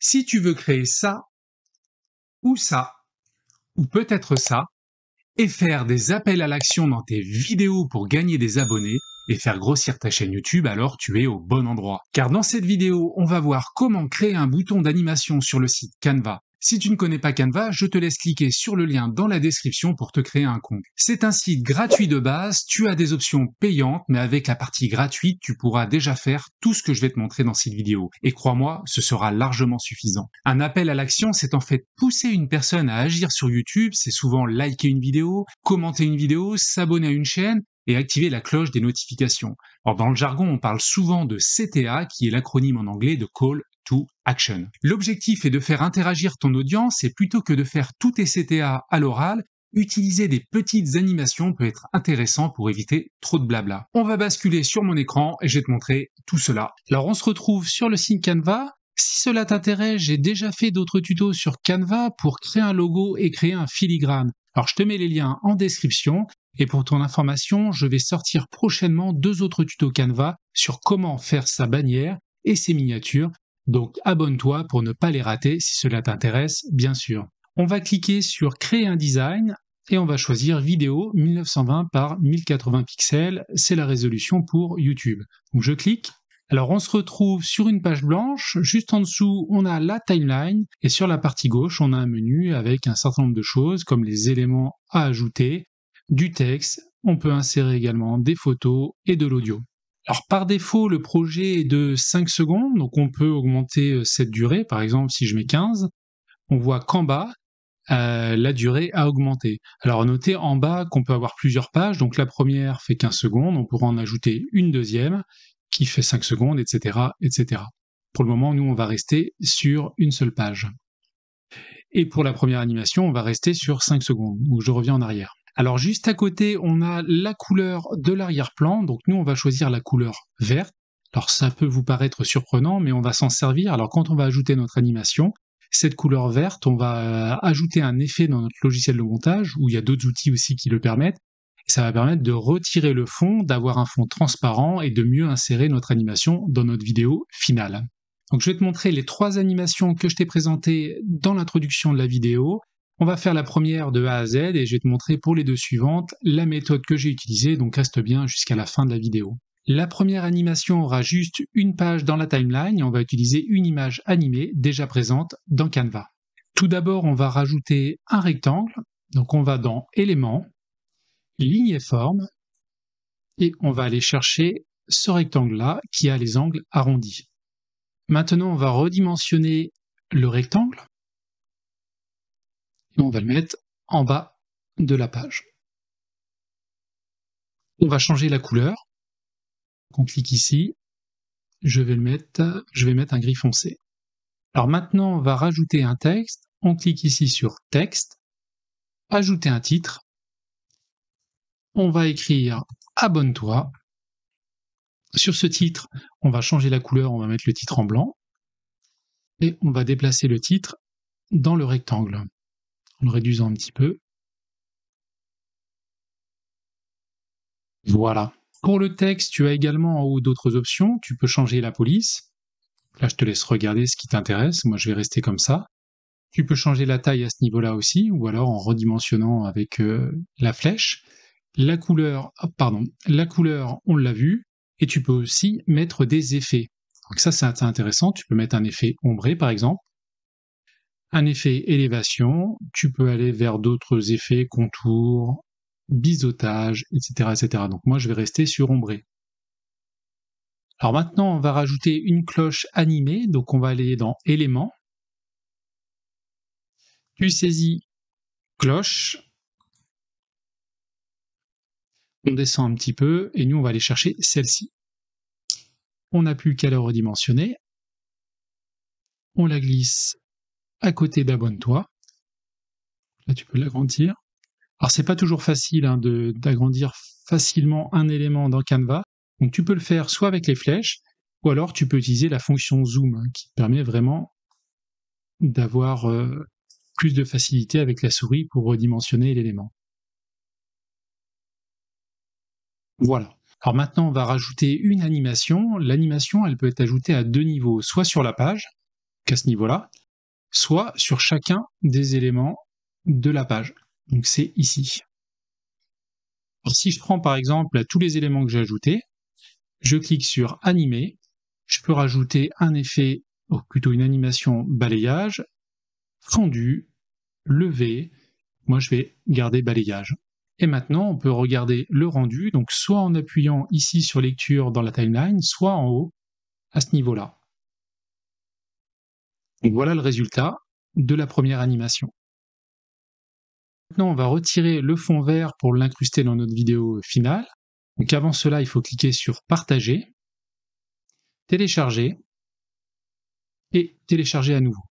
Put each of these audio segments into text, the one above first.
Si tu veux créer ça, ou ça, ou peut-être ça, et faire des appels à l'action dans tes vidéos pour gagner des abonnés et faire grossir ta chaîne YouTube, alors tu es au bon endroit. Car dans cette vidéo, on va voir comment créer un bouton d'animation sur le site Canva si tu ne connais pas Canva, je te laisse cliquer sur le lien dans la description pour te créer un compte. C'est un site gratuit de base, tu as des options payantes, mais avec la partie gratuite, tu pourras déjà faire tout ce que je vais te montrer dans cette vidéo. Et crois-moi, ce sera largement suffisant. Un appel à l'action, c'est en fait pousser une personne à agir sur YouTube, c'est souvent liker une vidéo, commenter une vidéo, s'abonner à une chaîne, et activer la cloche des notifications. Or, dans le jargon, on parle souvent de CTA, qui est l'acronyme en anglais de Call action. L'objectif est de faire interagir ton audience et plutôt que de faire tout tes CTA à l'oral, utiliser des petites animations peut être intéressant pour éviter trop de blabla. On va basculer sur mon écran et je vais te montrer tout cela. Alors on se retrouve sur le site Canva. Si cela t'intéresse, j'ai déjà fait d'autres tutos sur Canva pour créer un logo et créer un filigrane. Alors je te mets les liens en description. Et pour ton information, je vais sortir prochainement deux autres tutos Canva sur comment faire sa bannière et ses miniatures. Donc abonne-toi pour ne pas les rater si cela t'intéresse, bien sûr. On va cliquer sur Créer un design et on va choisir vidéo 1920 par 1080 pixels, c'est la résolution pour YouTube. Donc je clique. Alors on se retrouve sur une page blanche, juste en dessous on a la timeline et sur la partie gauche on a un menu avec un certain nombre de choses comme les éléments à ajouter, du texte, on peut insérer également des photos et de l'audio par défaut, le projet est de 5 secondes, donc on peut augmenter euh, cette durée. Par exemple, si je mets 15, on voit qu'en bas, euh, la durée a augmenté. Alors notez en bas qu'on peut avoir plusieurs pages, donc la première fait 15 secondes, on pourra en ajouter une deuxième qui fait 5 secondes, etc. etc. Pour le moment, nous, on va rester sur une seule page. Et pour la première animation, on va rester sur 5 secondes. Donc je reviens en arrière. Alors juste à côté, on a la couleur de l'arrière-plan. Donc nous, on va choisir la couleur verte. Alors ça peut vous paraître surprenant, mais on va s'en servir. Alors quand on va ajouter notre animation, cette couleur verte, on va euh, ajouter un effet dans notre logiciel de montage, où il y a d'autres outils aussi qui le permettent. ça va permettre de retirer le fond, d'avoir un fond transparent et de mieux insérer notre animation dans notre vidéo finale. Donc je vais te montrer les trois animations que je t'ai présentées dans l'introduction de la vidéo. On va faire la première de A à Z et je vais te montrer pour les deux suivantes la méthode que j'ai utilisée, donc reste bien jusqu'à la fin de la vidéo. La première animation aura juste une page dans la timeline et on va utiliser une image animée déjà présente dans Canva. Tout d'abord, on va rajouter un rectangle, donc on va dans Éléments, Ligne et Forme, et on va aller chercher ce rectangle-là qui a les angles arrondis. Maintenant, on va redimensionner le rectangle on va le mettre en bas de la page. On va changer la couleur. on clique ici. Je vais le mettre, je vais mettre un gris foncé. Alors maintenant, on va rajouter un texte. On clique ici sur texte, ajouter un titre. On va écrire abonne-toi. Sur ce titre, on va changer la couleur, on va mettre le titre en blanc. Et on va déplacer le titre dans le rectangle en le réduisant un petit peu. Voilà. Pour le texte, tu as également en haut d'autres options. Tu peux changer la police. Là, je te laisse regarder ce qui t'intéresse. Moi, je vais rester comme ça. Tu peux changer la taille à ce niveau-là aussi, ou alors en redimensionnant avec euh, la flèche. La couleur, ah, pardon, la couleur, on l'a vu. Et tu peux aussi mettre des effets. Donc ça, c'est intéressant. Tu peux mettre un effet ombré, par exemple un effet élévation, tu peux aller vers d'autres effets, contours, biseautage, etc., etc. Donc moi, je vais rester sur ombré. Alors maintenant, on va rajouter une cloche animée. Donc on va aller dans éléments. Tu saisis cloche. On descend un petit peu et nous, on va aller chercher celle-ci. On n'a plus qu'à la redimensionner. On la glisse à côté d'abonne-toi. Là, tu peux l'agrandir. Alors, c'est pas toujours facile hein, d'agrandir facilement un élément dans Canva. Donc, tu peux le faire soit avec les flèches, ou alors tu peux utiliser la fonction zoom hein, qui permet vraiment d'avoir euh, plus de facilité avec la souris pour redimensionner l'élément. Voilà. Alors maintenant, on va rajouter une animation. L'animation, elle peut être ajoutée à deux niveaux, soit sur la page, qu'à ce niveau-là, soit sur chacun des éléments de la page. Donc c'est ici. Alors, si je prends par exemple tous les éléments que j'ai ajoutés, je clique sur animer, je peux rajouter un effet, ou plutôt une animation balayage, rendu, levé. Moi je vais garder balayage. Et maintenant, on peut regarder le rendu, donc soit en appuyant ici sur lecture dans la timeline, soit en haut à ce niveau-là voilà le résultat de la première animation. Maintenant, on va retirer le fond vert pour l'incruster dans notre vidéo finale. Donc avant cela, il faut cliquer sur Partager, Télécharger et Télécharger à nouveau.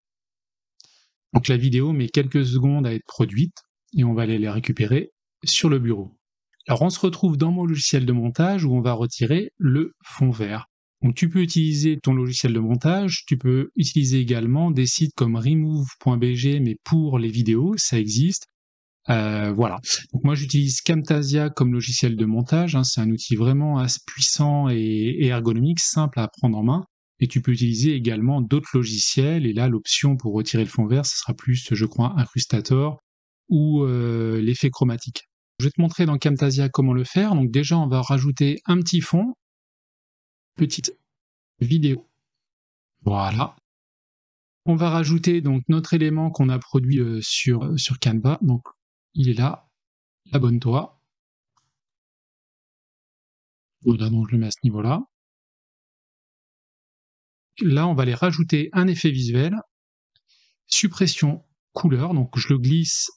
Donc la vidéo met quelques secondes à être produite et on va aller les récupérer sur le bureau. Alors on se retrouve dans mon logiciel de montage où on va retirer le fond vert. Donc, tu peux utiliser ton logiciel de montage, tu peux utiliser également des sites comme remove.bg, mais pour les vidéos, ça existe. Euh, voilà. Donc moi j'utilise Camtasia comme logiciel de montage. Hein. C'est un outil vraiment puissant et, ergonomique, simple à prendre en main. Et tu peux utiliser également d'autres logiciels. Et là l'option pour retirer le fond vert, ce sera plus, je crois, Incrustator ou euh, l'effet chromatique. Je vais te montrer dans Camtasia comment le faire. Donc déjà on va rajouter un petit fond petite vidéo. Voilà. On va rajouter donc notre élément qu'on a produit euh, sur, euh, sur Canva. Donc il est là. Abonne-toi. Voilà, donc je le mets à ce niveau-là. Là, on va aller rajouter un effet visuel. Suppression couleur. Donc je le glisse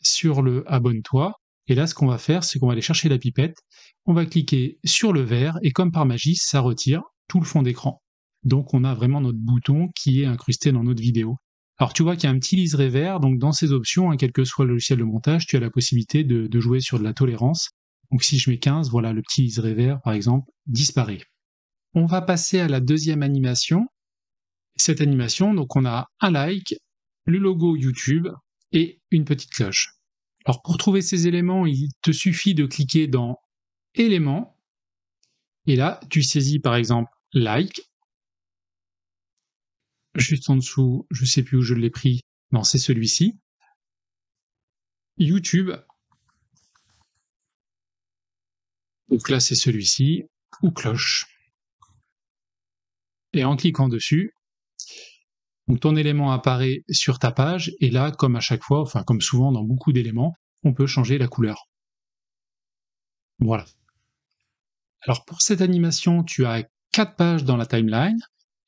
sur le abonne-toi. Et là, ce qu'on va faire, c'est qu'on va aller chercher la pipette, on va cliquer sur le vert et comme par magie, ça retire tout le fond d'écran. Donc on a vraiment notre bouton qui est incrusté dans notre vidéo. Alors tu vois qu'il y a un petit liseré vert, donc dans ces options, hein, quel que soit le logiciel de montage, tu as la possibilité de, de, jouer sur de la tolérance. Donc si je mets 15, voilà, le petit liseré vert, par exemple, disparaît. On va passer à la deuxième animation. Cette animation, donc on a un like, le logo YouTube et une petite cloche. Alors pour trouver ces éléments, il te suffit de cliquer dans éléments. Et là, tu saisis par exemple like. Juste en dessous, je ne sais plus où je l'ai pris. Non, c'est celui-ci. YouTube. Donc là, c'est celui-ci. Ou cloche. Et en cliquant dessus, donc ton élément apparaît sur ta page et là, comme à chaque fois, enfin comme souvent dans beaucoup d'éléments, on peut changer la couleur. Voilà. Alors pour cette animation, tu as quatre pages dans la timeline.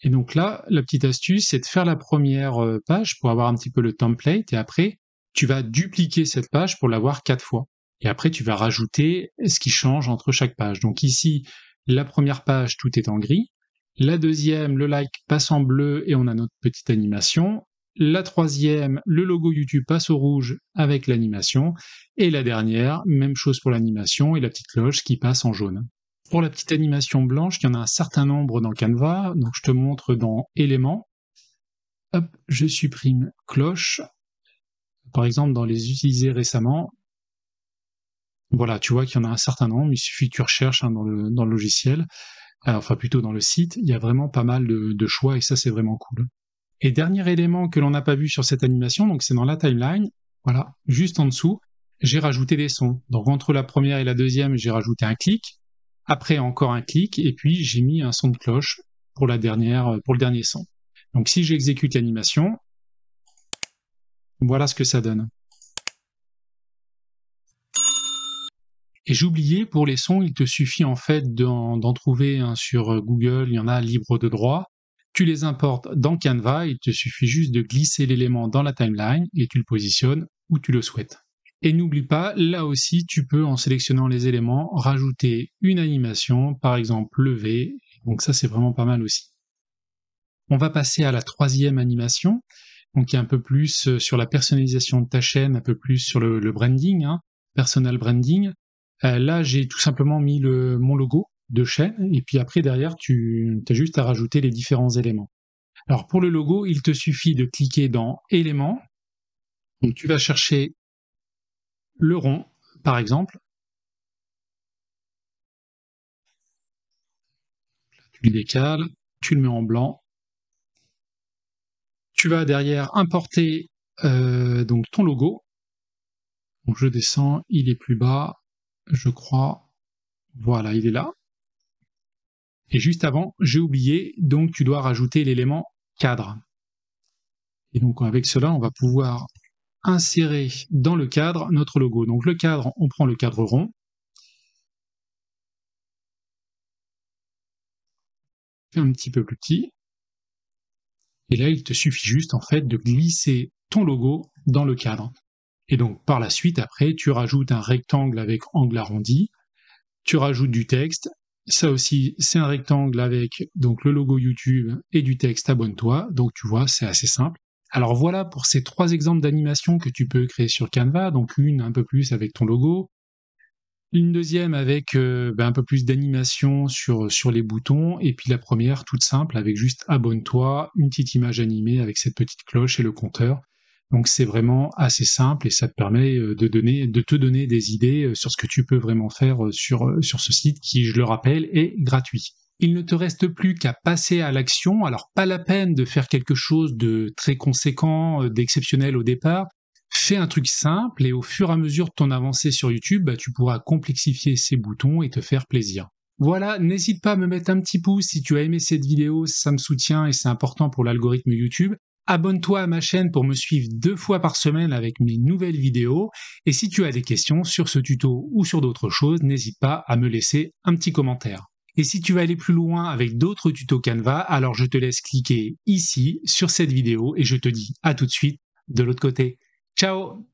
Et donc là, la petite astuce, c'est de faire la première euh, page pour avoir un petit peu le template et après, tu vas dupliquer cette page pour l'avoir quatre fois. Et après, tu vas rajouter ce qui change entre chaque page. Donc ici, la première page, tout est en gris. La deuxième, le like passe en bleu et on a notre petite animation. La troisième, le logo YouTube passe au rouge avec l'animation. Et la dernière, même chose pour l'animation et la petite cloche qui passe en jaune. Pour la petite animation blanche, il y en a un certain nombre dans Canva, donc je te montre dans éléments. Hop, je supprime cloche. Par exemple, dans les utilisés récemment, voilà, tu vois qu'il y en a un certain nombre, il suffit que tu recherches hein, dans le logiciel enfin plutôt dans le site, il y a vraiment pas mal de, de choix et ça c'est vraiment cool. Et dernier élément que l'on n'a pas vu sur cette animation, donc c'est dans la timeline, voilà, juste en dessous, j'ai rajouté des sons. Donc entre la première et la deuxième, j'ai rajouté un clic, après encore un clic, et puis j'ai mis un son de cloche pour la dernière, pour le dernier son. Donc si j'exécute l'animation, voilà ce que ça donne. Et j'oubliais, pour les sons, il te suffit en fait d'en trouver sur euh, Google, il y en a libre de droit. Tu les importes dans Canva, il te suffit juste de glisser l'élément dans la timeline et tu le positionnes où tu le souhaites. Et n'oublie pas, là aussi, tu peux, en sélectionnant les éléments, rajouter une animation, par exemple lever. Donc ça, c'est vraiment pas mal aussi. On va passer à la troisième animation, donc qui est un peu plus euh, sur la personnalisation de ta chaîne, un peu plus sur le, branding, hein, personal branding. Euh, là, j'ai tout simplement mis le, mon logo de chaîne, et puis après, derrière, tu as juste à rajouter les différents éléments. Alors pour le logo, il te suffit de cliquer dans éléments. Donc tu vas chercher le rond, par exemple. Tu le décales, tu le mets en blanc. Tu vas derrière importer euh, donc ton logo. Donc je descends, il est plus bas je crois. Voilà, il est là. Et juste avant, j'ai oublié, donc tu dois rajouter l'élément cadre. Et donc avec cela, on va pouvoir insérer dans le cadre notre logo. Donc le cadre, on prend le cadre rond. un petit peu plus petit. Et là, il te suffit juste en fait de glisser ton logo dans le cadre. Et donc par la suite, après, tu rajoutes un rectangle avec angle arrondi, tu rajoutes du texte. Ça aussi, c'est un rectangle avec donc le logo YouTube et du texte abonne-toi. Donc tu vois, c'est assez simple. Alors voilà pour ces trois exemples d'animation que tu peux créer sur Canva. Donc une un peu plus avec ton logo, une deuxième avec euh, ben, un peu plus d'animation sur, sur les boutons, et puis la première toute simple avec juste abonne-toi, une petite image animée avec cette petite cloche et le compteur. Donc c'est vraiment assez simple et ça te permet euh, de donner, te donner des idées euh, sur ce que tu peux vraiment faire euh, sur, ce site qui, je le rappelle, est gratuit. Il ne te reste plus qu'à passer à l'action. Alors pas la peine de faire quelque chose de très conséquent, d'exceptionnel au départ. Fais un truc simple et au fur et à mesure de ton avancée sur YouTube, bah, tu pourras complexifier ces boutons et te faire plaisir. Voilà, n'hésite pas à me mettre un petit pouce si tu as aimé cette vidéo, ça me soutient et c'est important pour l'algorithme YouTube. Abonne-toi à ma chaîne pour me suivre deux fois par semaine avec mes nouvelles vidéos. Et si tu as des questions sur ce tuto ou sur d'autres choses, n'hésite pas à me laisser un petit commentaire. Et si tu veux aller plus loin avec d'autres tutos Canva, alors je te laisse cliquer ici sur cette vidéo et je te dis à tout de suite de l'autre côté. Ciao